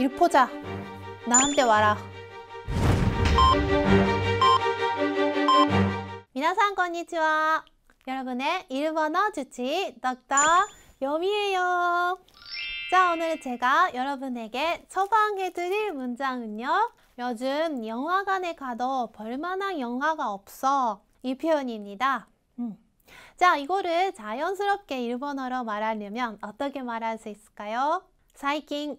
일포자 나한테 와라 皆さんこんにち 여러분의 일본어 주치 덕덕 여미예요 자 오늘 제가 여러분에게 처방해드릴 문장은요 요즘 영화관에 가도 볼만한 영화가 없어 이 표현입니다 음. 자 이거를 자연스럽게 일본어로 말하려면 어떻게 말할 수 있을까요? 最近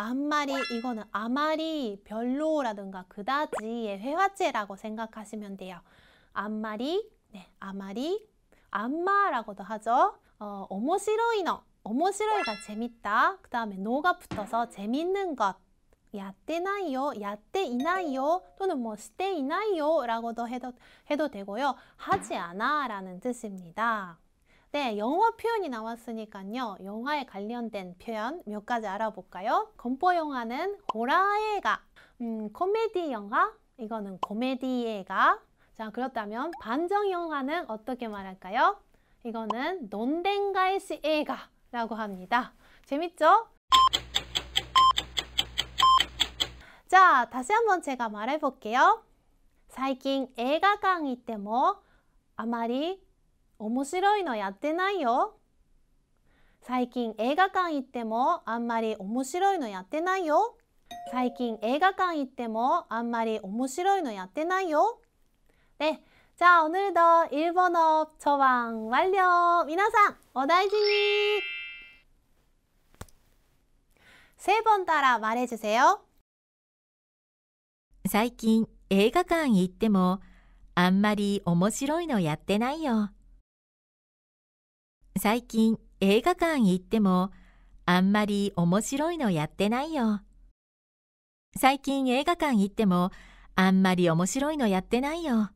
아말리 이거는 아마리, 별로라든가 그다지의 회화체라고 생각하시면 돼요. 암말이, 네, 아마리, 암마라고도 하죠. 어, 오모시로이너, 오모 재밌다. 그 다음에 노가 붙어서 재밌는 것. 야떼나이요, 야떼이나이요 또는 뭐 시떼이나이요 라고도 해도, 해도 되고요. 하지 않아 라는 뜻입니다. 네, 영어 표현이 나왔으니까요. 영화에 관련된 표현 몇 가지 알아볼까요? 건포 영화는 호라에가, 음, 코미디 영화, 이거는 코미디에가. 자, 그렇다면 반정 영화는 어떻게 말할까요? 이거는 논덴가이시 에가라고 합니다. 재밌죠? 자, 다시 한번 제가 말해볼게요. 最近映画館行っても 뭐? 아마리 面白いのやってないよ。最近映画館行ってもあんまり面白いのやってないよ。最近映画館行ってもあんまり面白いのやってないよ。で、じゃあ오늘도일본어초반완료皆さんお大事に세번따라말해주세요最近映画館行ってもあんまり面白いのやってないよ。最近映画館行ってもあんまり面白いのやってないよ。最近映画館行ってもあんまり面白いのやってないよ。